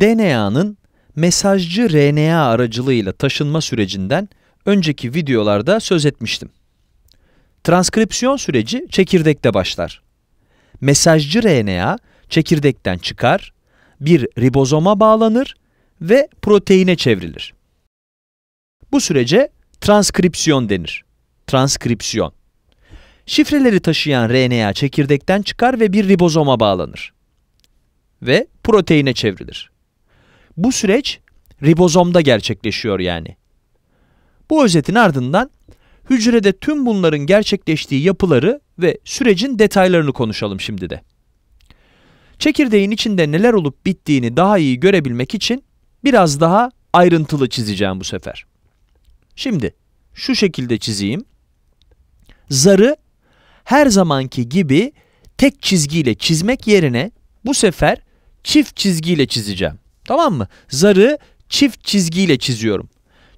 DNA'nın mesajcı RNA aracılığıyla taşınma sürecinden önceki videolarda söz etmiştim. Transkripsiyon süreci çekirdekte başlar. Mesajcı RNA çekirdekten çıkar, bir ribozoma bağlanır ve proteine çevrilir. Bu sürece transkripsiyon denir. Transkripsiyon. Şifreleri taşıyan RNA çekirdekten çıkar ve bir ribozoma bağlanır ve proteine çevrilir. Bu süreç ribozomda gerçekleşiyor yani. Bu özetin ardından hücrede tüm bunların gerçekleştiği yapıları ve sürecin detaylarını konuşalım şimdi de. Çekirdeğin içinde neler olup bittiğini daha iyi görebilmek için biraz daha ayrıntılı çizeceğim bu sefer. Şimdi şu şekilde çizeyim. Zarı her zamanki gibi tek çizgiyle çizmek yerine bu sefer çift çizgiyle çizeceğim. Tamam mı? Zarı çift çizgiyle çiziyorum.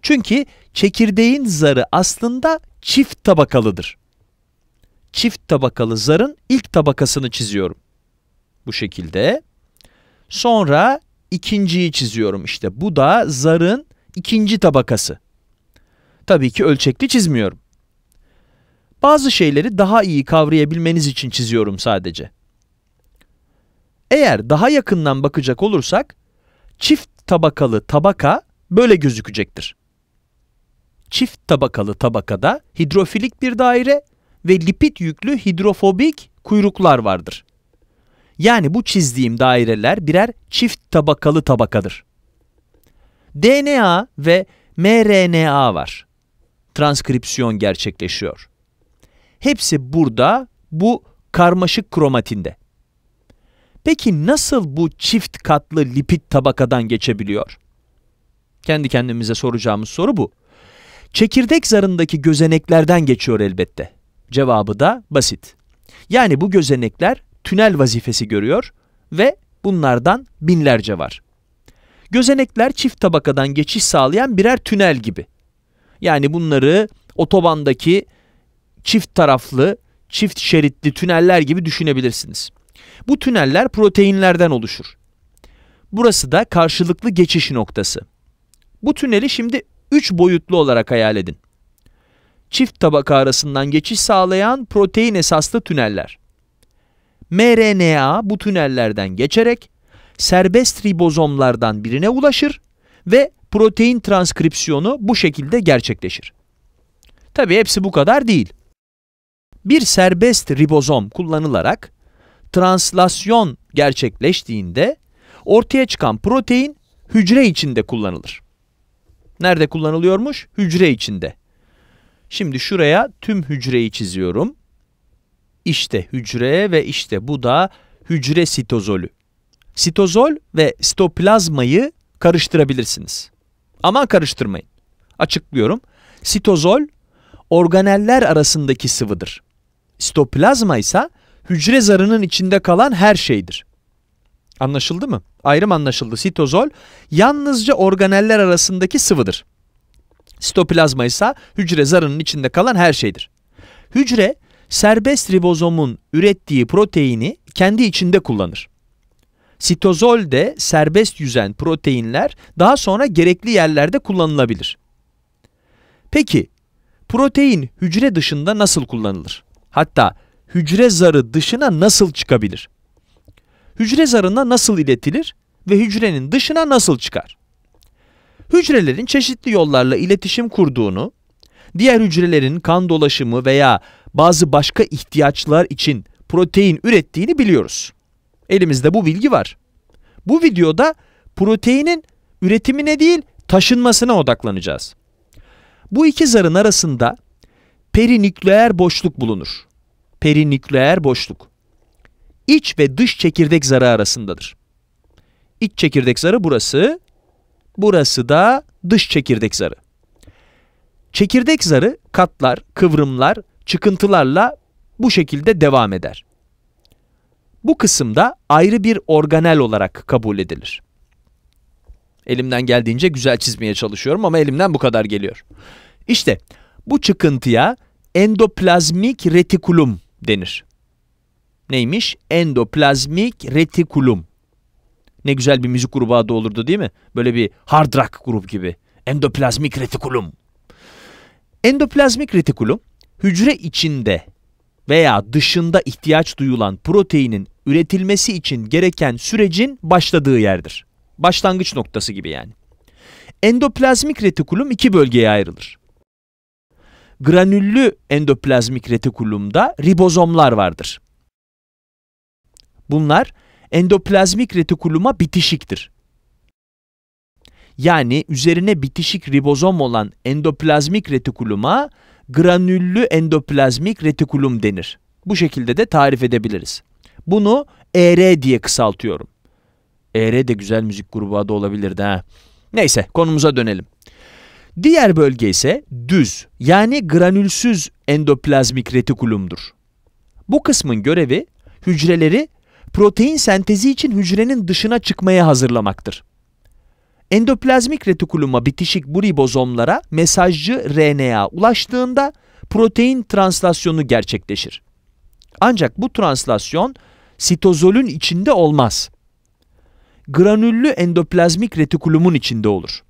Çünkü çekirdeğin zarı aslında çift tabakalıdır. Çift tabakalı zarın ilk tabakasını çiziyorum. Bu şekilde. Sonra ikinciyi çiziyorum işte. Bu da zarın ikinci tabakası. Tabii ki ölçekli çizmiyorum. Bazı şeyleri daha iyi kavrayabilmeniz için çiziyorum sadece. Eğer daha yakından bakacak olursak Çift tabakalı tabaka böyle gözükecektir. Çift tabakalı tabakada hidrofilik bir daire ve lipid yüklü hidrofobik kuyruklar vardır. Yani bu çizdiğim daireler birer çift tabakalı tabakadır. DNA ve mRNA var. Transkripsiyon gerçekleşiyor. Hepsi burada bu karmaşık kromatinde. Peki nasıl bu çift katlı lipid tabakadan geçebiliyor? Kendi kendimize soracağımız soru bu. Çekirdek zarındaki gözeneklerden geçiyor elbette. Cevabı da basit. Yani bu gözenekler tünel vazifesi görüyor ve bunlardan binlerce var. Gözenekler çift tabakadan geçiş sağlayan birer tünel gibi. Yani bunları otobandaki çift taraflı, çift şeritli tüneller gibi düşünebilirsiniz. Bu tüneller proteinlerden oluşur. Burası da karşılıklı geçiş noktası. Bu tüneli şimdi 3 boyutlu olarak hayal edin. Çift tabaka arasından geçiş sağlayan protein esaslı tüneller. mRNA bu tünellerden geçerek serbest ribozomlardan birine ulaşır ve protein transkripsiyonu bu şekilde gerçekleşir. Tabi hepsi bu kadar değil. Bir serbest ribozom kullanılarak translasyon gerçekleştiğinde ortaya çıkan protein hücre içinde kullanılır. Nerede kullanılıyormuş? Hücre içinde. Şimdi şuraya tüm hücreyi çiziyorum. İşte hücre ve işte bu da hücre sitozolü. Sitozol ve sitoplazmayı karıştırabilirsiniz. Ama karıştırmayın. Açıklıyorum. Sitozol organeller arasındaki sıvıdır. Sitoplazma ise hücre zarının içinde kalan her şeydir. Anlaşıldı mı? Ayrım anlaşıldı. Sitozol yalnızca organeller arasındaki sıvıdır. Sitoplazma ise hücre zarının içinde kalan her şeydir. Hücre serbest ribozomun ürettiği proteini kendi içinde kullanır. Sitozolde serbest yüzen proteinler daha sonra gerekli yerlerde kullanılabilir. Peki protein hücre dışında nasıl kullanılır? Hatta hücre zarı dışına nasıl çıkabilir? Hücre zarına nasıl iletilir ve hücrenin dışına nasıl çıkar? Hücrelerin çeşitli yollarla iletişim kurduğunu, diğer hücrelerin kan dolaşımı veya bazı başka ihtiyaçlar için protein ürettiğini biliyoruz. Elimizde bu bilgi var. Bu videoda proteinin üretimine değil taşınmasına odaklanacağız. Bu iki zarın arasında perinükleer boşluk bulunur perinükleer boşluk. iç ve dış çekirdek zarı arasındadır. İç çekirdek zarı burası, burası da dış çekirdek zarı. Çekirdek zarı katlar, kıvrımlar, çıkıntılarla bu şekilde devam eder. Bu kısımda ayrı bir organel olarak kabul edilir. Elimden geldiğince güzel çizmeye çalışıyorum ama elimden bu kadar geliyor. İşte bu çıkıntıya endoplazmik retikulum denir. Neymiş? Endoplazmik retikulum. Ne güzel bir müzik grubu adı olurdu değil mi? Böyle bir hard rock grup gibi. Endoplazmik retikulum. Endoplazmik retikulum hücre içinde veya dışında ihtiyaç duyulan proteinin üretilmesi için gereken sürecin başladığı yerdir. Başlangıç noktası gibi yani. Endoplazmik retikulum iki bölgeye ayrılır granüllü endoplazmik retikulumda ribozomlar vardır. Bunlar endoplazmik retikuluma bitişiktir. Yani üzerine bitişik ribozom olan endoplazmik retikuluma granüllü endoplazmik retikulum denir. Bu şekilde de tarif edebiliriz. Bunu ER diye kısaltıyorum. ER de güzel müzik grubu adı olabilirdi ha. Neyse konumuza dönelim. Diğer bölge ise düz yani granülsüz endoplazmik retikulumdur. Bu kısmın görevi hücreleri protein sentezi için hücrenin dışına çıkmaya hazırlamaktır. Endoplazmik retikuluma bitişik bu ribozomlara mesajcı RNA ulaştığında protein translasyonu gerçekleşir. Ancak bu translasyon sitozolün içinde olmaz. Granüllü endoplazmik retikulumun içinde olur.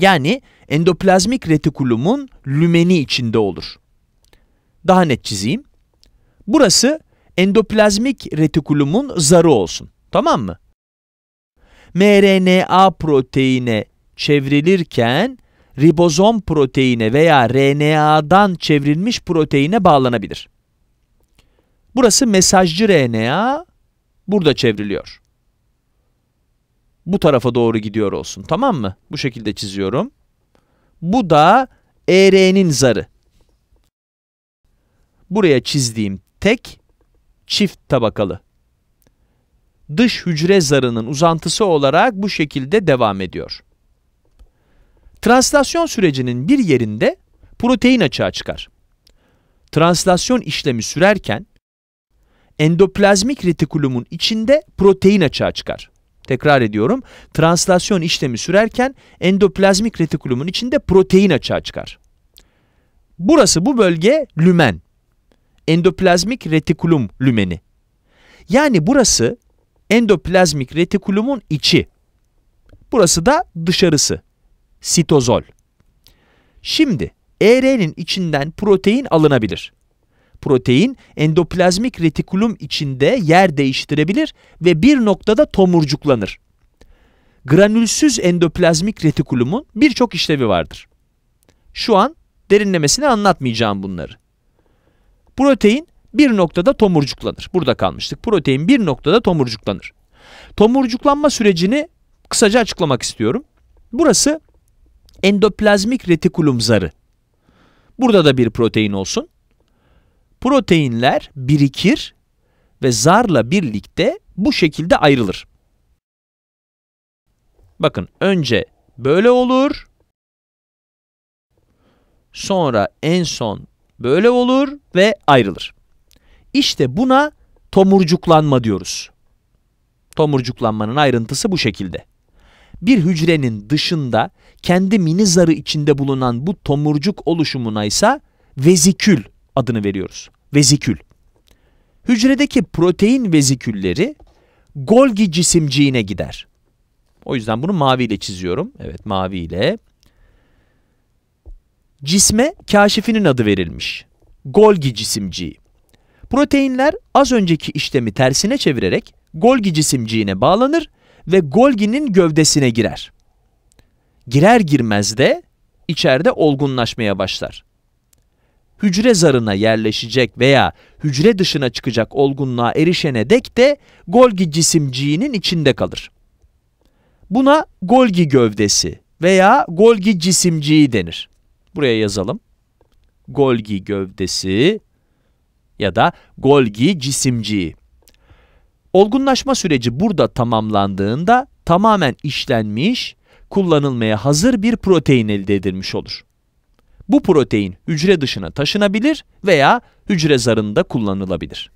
Yani endoplazmik retikulumun lümeni içinde olur. Daha net çizeyim. Burası endoplazmik retikulumun zarı olsun. Tamam mı? mRNA proteine çevrilirken ribozom proteine veya RNA'dan çevrilmiş proteine bağlanabilir. Burası mesajcı RNA burada çevriliyor bu tarafa doğru gidiyor olsun. Tamam mı? Bu şekilde çiziyorum. Bu da ER'nin zarı. Buraya çizdiğim tek çift tabakalı. Dış hücre zarının uzantısı olarak bu şekilde devam ediyor. Translasyon sürecinin bir yerinde protein açığa çıkar. Translasyon işlemi sürerken endoplazmik retikulumun içinde protein açığa çıkar. Tekrar ediyorum. Translasyon işlemi sürerken endoplazmik retikulumun içinde protein açığa çıkar. Burası bu bölge lümen. Endoplazmik retikulum lümeni. Yani burası endoplazmik retikulumun içi. Burası da dışarısı. Sitozol. Şimdi ER'nin içinden protein alınabilir protein endoplazmik retikulum içinde yer değiştirebilir ve bir noktada tomurcuklanır. Granülsüz endoplazmik retikulumun birçok işlevi vardır. Şu an derinlemesine anlatmayacağım bunları. Protein bir noktada tomurcuklanır. Burada kalmıştık. Protein bir noktada tomurcuklanır. Tomurcuklanma sürecini kısaca açıklamak istiyorum. Burası endoplazmik retikulum zarı. Burada da bir protein olsun proteinler birikir ve zarla birlikte bu şekilde ayrılır. Bakın önce böyle olur. Sonra en son böyle olur ve ayrılır. İşte buna tomurcuklanma diyoruz. Tomurcuklanmanın ayrıntısı bu şekilde. Bir hücrenin dışında kendi mini zarı içinde bulunan bu tomurcuk oluşumuna ise vezikül adını veriyoruz. Vezikül. Hücredeki protein vezikülleri Golgi cisimciğine gider. O yüzden bunu maviyle çiziyorum. Evet maviyle. Cisme kaşifinin adı verilmiş. Golgi cisimciği. Proteinler az önceki işlemi tersine çevirerek Golgi cisimciğine bağlanır ve Golgi'nin gövdesine girer. Girer girmez de içeride olgunlaşmaya başlar hücre zarına yerleşecek veya hücre dışına çıkacak olgunluğa erişene dek de Golgi cisimciğinin içinde kalır. Buna Golgi gövdesi veya Golgi cisimciği denir. Buraya yazalım. Golgi gövdesi ya da Golgi cisimciği. Olgunlaşma süreci burada tamamlandığında tamamen işlenmiş, kullanılmaya hazır bir protein elde edilmiş olur. Bu protein hücre dışına taşınabilir veya hücre zarında kullanılabilir.